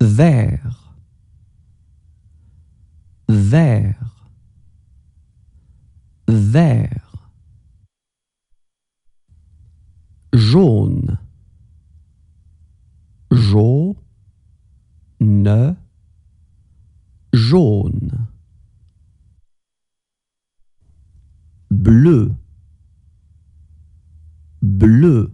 vert, vert, vert, jaune, jaune, jaune, bleu, bleu,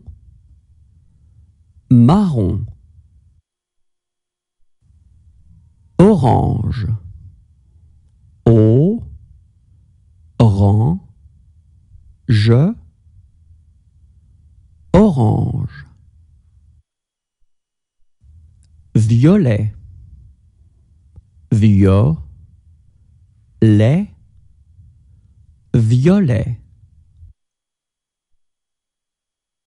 marron, orange, o, orange, je, orange, violet, Lait violet.